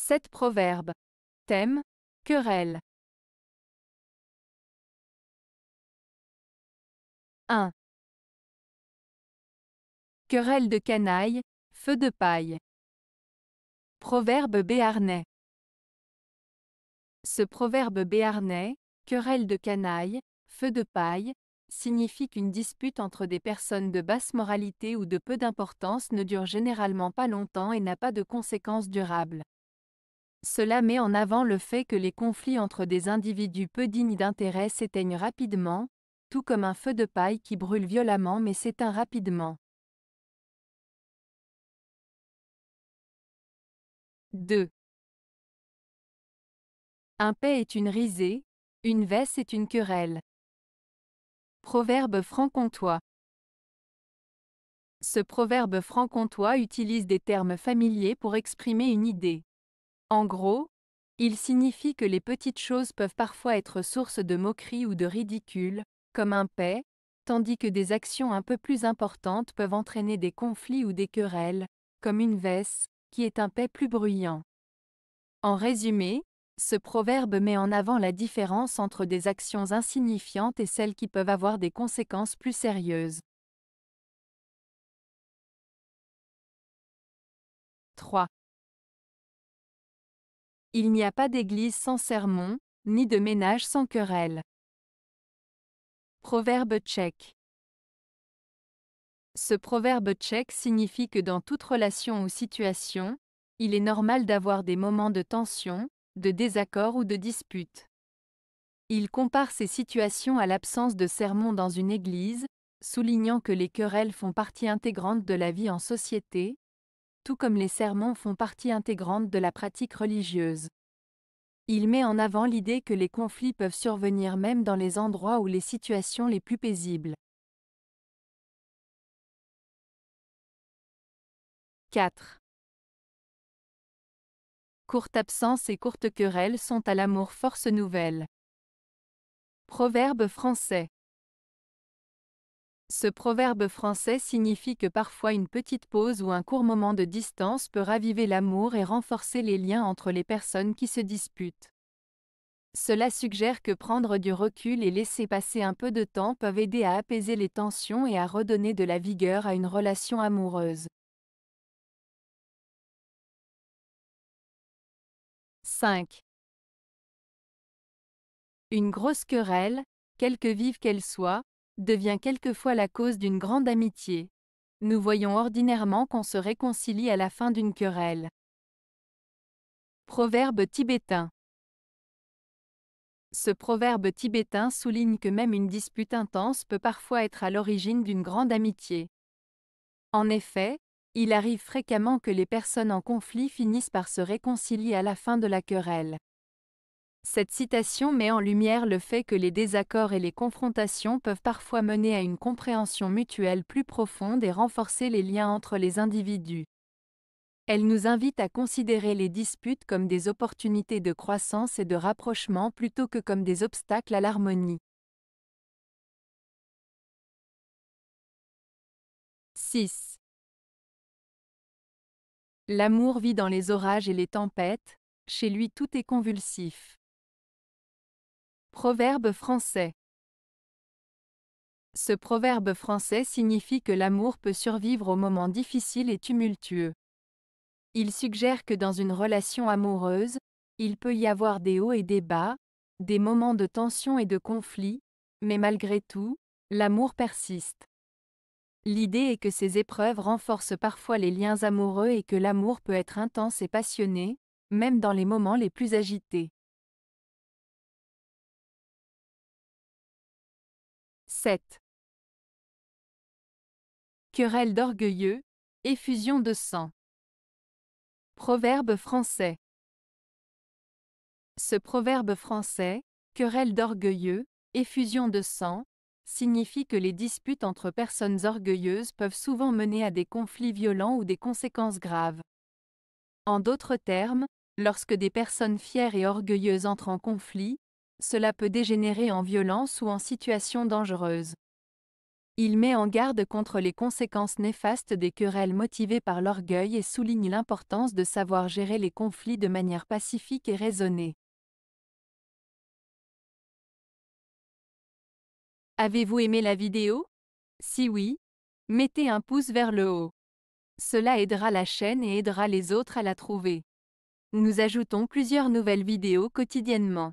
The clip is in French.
7 proverbes. Thème Querelle. 1. Querelle de canaille, feu de paille. Proverbe béarnais. Ce proverbe béarnais, querelle de canaille, feu de paille, signifie qu'une dispute entre des personnes de basse moralité ou de peu d'importance ne dure généralement pas longtemps et n'a pas de conséquences durables. Cela met en avant le fait que les conflits entre des individus peu dignes d'intérêt s'éteignent rapidement, tout comme un feu de paille qui brûle violemment mais s'éteint rapidement. 2. Un paix est une risée, une veste est une querelle. Proverbe franc-comtois. Ce proverbe franc-comtois utilise des termes familiers pour exprimer une idée. En gros, il signifie que les petites choses peuvent parfois être source de moquerie ou de ridicule, comme un paix, tandis que des actions un peu plus importantes peuvent entraîner des conflits ou des querelles, comme une vesse, qui est un paix plus bruyant. En résumé, ce proverbe met en avant la différence entre des actions insignifiantes et celles qui peuvent avoir des conséquences plus sérieuses. 3. Il n'y a pas d'église sans sermon, ni de ménage sans querelle. Proverbe tchèque. Ce proverbe tchèque signifie que dans toute relation ou situation, il est normal d'avoir des moments de tension, de désaccord ou de dispute. Il compare ces situations à l'absence de sermon dans une église, soulignant que les querelles font partie intégrante de la vie en société, tout comme les sermons font partie intégrante de la pratique religieuse. Il met en avant l'idée que les conflits peuvent survenir même dans les endroits ou les situations les plus paisibles. 4. Courte absence et courte querelle sont à l'amour force nouvelle. Proverbe français. Ce proverbe français signifie que parfois une petite pause ou un court moment de distance peut raviver l'amour et renforcer les liens entre les personnes qui se disputent. Cela suggère que prendre du recul et laisser passer un peu de temps peuvent aider à apaiser les tensions et à redonner de la vigueur à une relation amoureuse. 5. Une grosse querelle, quelque vive qu'elle soit, devient quelquefois la cause d'une grande amitié. Nous voyons ordinairement qu'on se réconcilie à la fin d'une querelle. Proverbe tibétain Ce proverbe tibétain souligne que même une dispute intense peut parfois être à l'origine d'une grande amitié. En effet, il arrive fréquemment que les personnes en conflit finissent par se réconcilier à la fin de la querelle. Cette citation met en lumière le fait que les désaccords et les confrontations peuvent parfois mener à une compréhension mutuelle plus profonde et renforcer les liens entre les individus. Elle nous invite à considérer les disputes comme des opportunités de croissance et de rapprochement plutôt que comme des obstacles à l'harmonie. 6. L'amour vit dans les orages et les tempêtes, chez lui tout est convulsif. Proverbe français Ce proverbe français signifie que l'amour peut survivre aux moments difficiles et tumultueux. Il suggère que dans une relation amoureuse, il peut y avoir des hauts et des bas, des moments de tension et de conflit, mais malgré tout, l'amour persiste. L'idée est que ces épreuves renforcent parfois les liens amoureux et que l'amour peut être intense et passionné, même dans les moments les plus agités. 7. Querelle d'orgueilleux, effusion de sang. Proverbe français. Ce proverbe français, querelle d'orgueilleux, effusion de sang, signifie que les disputes entre personnes orgueilleuses peuvent souvent mener à des conflits violents ou des conséquences graves. En d'autres termes, lorsque des personnes fières et orgueilleuses entrent en conflit, cela peut dégénérer en violence ou en situation dangereuse. Il met en garde contre les conséquences néfastes des querelles motivées par l'orgueil et souligne l'importance de savoir gérer les conflits de manière pacifique et raisonnée. Avez-vous aimé la vidéo Si oui, mettez un pouce vers le haut. Cela aidera la chaîne et aidera les autres à la trouver. Nous ajoutons plusieurs nouvelles vidéos quotidiennement.